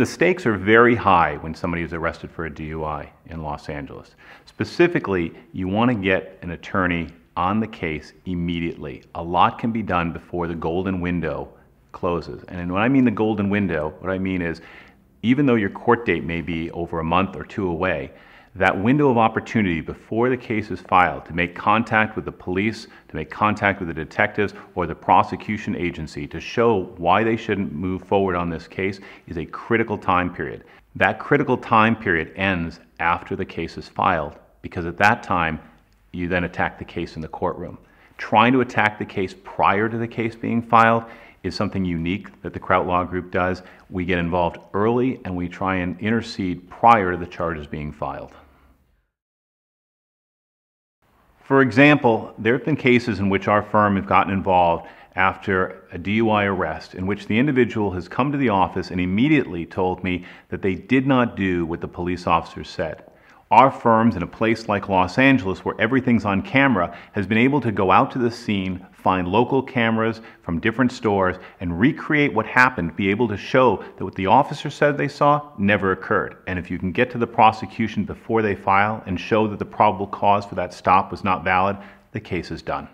The stakes are very high when somebody is arrested for a DUI in Los Angeles. Specifically, you want to get an attorney on the case immediately. A lot can be done before the golden window closes. And when I mean the golden window, what I mean is even though your court date may be over a month or two away, that window of opportunity before the case is filed to make contact with the police, to make contact with the detectives or the prosecution agency to show why they shouldn't move forward on this case is a critical time period. That critical time period ends after the case is filed because at that time you then attack the case in the courtroom. Trying to attack the case prior to the case being filed is something unique that the Kraut Law Group does. We get involved early and we try and intercede prior to the charges being filed. For example, there have been cases in which our firm have gotten involved after a DUI arrest in which the individual has come to the office and immediately told me that they did not do what the police officer said. Our firms in a place like Los Angeles, where everything's on camera, has been able to go out to the scene, find local cameras from different stores, and recreate what happened, be able to show that what the officer said they saw never occurred. And if you can get to the prosecution before they file and show that the probable cause for that stop was not valid, the case is done.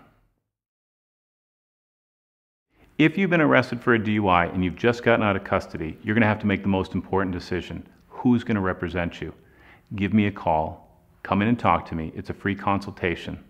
If you've been arrested for a DUI and you've just gotten out of custody, you're going to have to make the most important decision who's going to represent you? give me a call. Come in and talk to me. It's a free consultation.